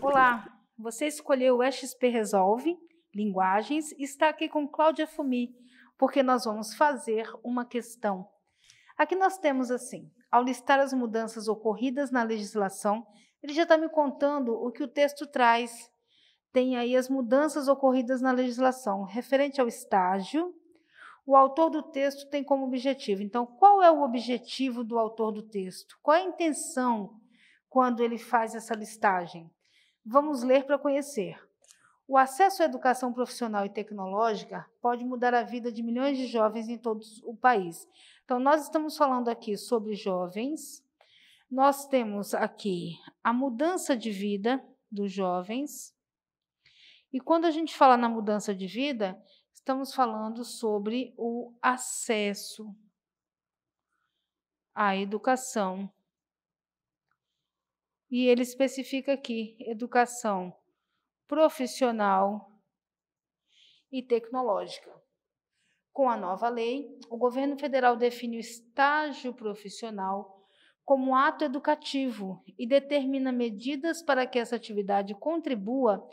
Olá, você escolheu o XP Resolve Linguagens e está aqui com Cláudia Fumi, porque nós vamos fazer uma questão. Aqui nós temos assim, ao listar as mudanças ocorridas na legislação, ele já está me contando o que o texto traz. Tem aí as mudanças ocorridas na legislação referente ao estágio, o autor do texto tem como objetivo. Então, qual é o objetivo do autor do texto? Qual é a intenção quando ele faz essa listagem? Vamos ler para conhecer. O acesso à educação profissional e tecnológica pode mudar a vida de milhões de jovens em todo o país. Então, nós estamos falando aqui sobre jovens, nós temos aqui a mudança de vida dos jovens. E quando a gente fala na mudança de vida, estamos falando sobre o acesso à educação. E ele especifica aqui: educação profissional e tecnológica. Com a nova lei, o governo federal define o estágio profissional como ato educativo e determina medidas para que essa atividade contribua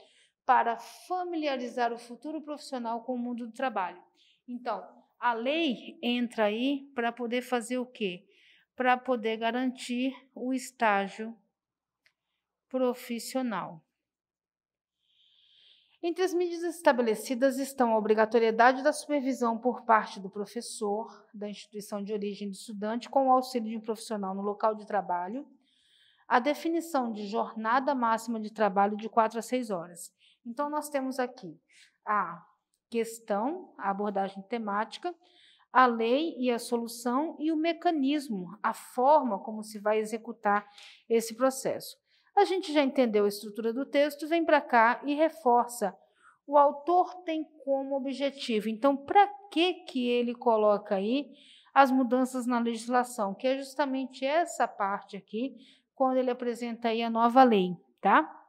para familiarizar o futuro profissional com o mundo do trabalho. Então, a lei entra aí para poder fazer o quê? Para poder garantir o estágio profissional. Entre as medidas estabelecidas estão a obrigatoriedade da supervisão por parte do professor da instituição de origem do estudante com o auxílio de um profissional no local de trabalho, a definição de jornada máxima de trabalho de 4 a 6 horas então, nós temos aqui a questão, a abordagem temática, a lei e a solução e o mecanismo, a forma como se vai executar esse processo. A gente já entendeu a estrutura do texto, vem para cá e reforça. O autor tem como objetivo. Então, para que que ele coloca aí as mudanças na legislação, que é justamente essa parte aqui, quando ele apresenta aí a nova lei, tá?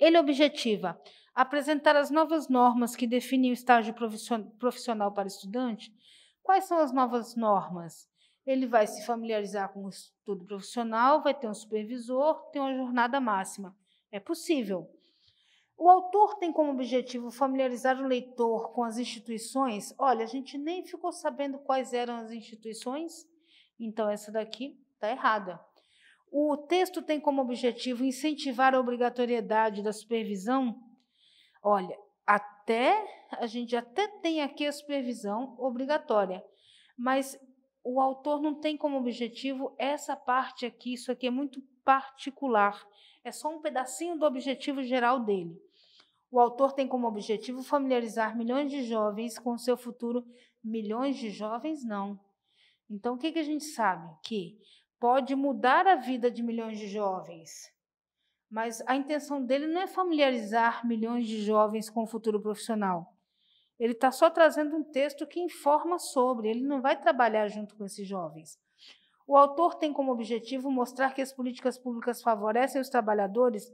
Ele objetiva apresentar as novas normas que definem o estágio profissional para estudante. Quais são as novas normas? Ele vai se familiarizar com o estudo profissional, vai ter um supervisor, tem uma jornada máxima. É possível. O autor tem como objetivo familiarizar o leitor com as instituições. Olha, a gente nem ficou sabendo quais eram as instituições, então essa daqui está errada. O texto tem como objetivo incentivar a obrigatoriedade da supervisão. Olha, até a gente até tem aqui a supervisão obrigatória, mas o autor não tem como objetivo essa parte aqui, isso aqui é muito particular, é só um pedacinho do objetivo geral dele. O autor tem como objetivo familiarizar milhões de jovens com o seu futuro. Milhões de jovens, não. Então, o que, que a gente sabe? Que pode mudar a vida de milhões de jovens. Mas a intenção dele não é familiarizar milhões de jovens com o futuro profissional. Ele está só trazendo um texto que informa sobre, ele não vai trabalhar junto com esses jovens. O autor tem como objetivo mostrar que as políticas públicas favorecem os trabalhadores,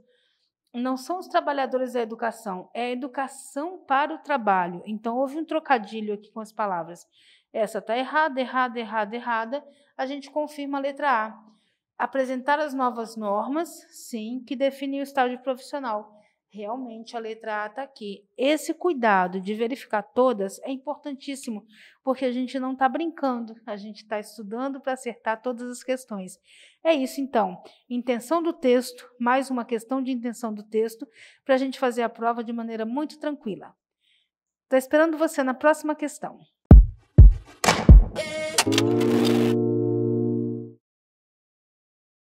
não são os trabalhadores da educação, é a educação para o trabalho. Então, houve um trocadilho aqui com as palavras essa está errada, errada, errada, errada, a gente confirma a letra A. Apresentar as novas normas, sim, que definem o estágio profissional. Realmente a letra A está aqui. Esse cuidado de verificar todas é importantíssimo, porque a gente não está brincando, a gente está estudando para acertar todas as questões. É isso então. Intenção do texto, mais uma questão de intenção do texto, para a gente fazer a prova de maneira muito tranquila. Estou tá esperando você na próxima questão. Yeah.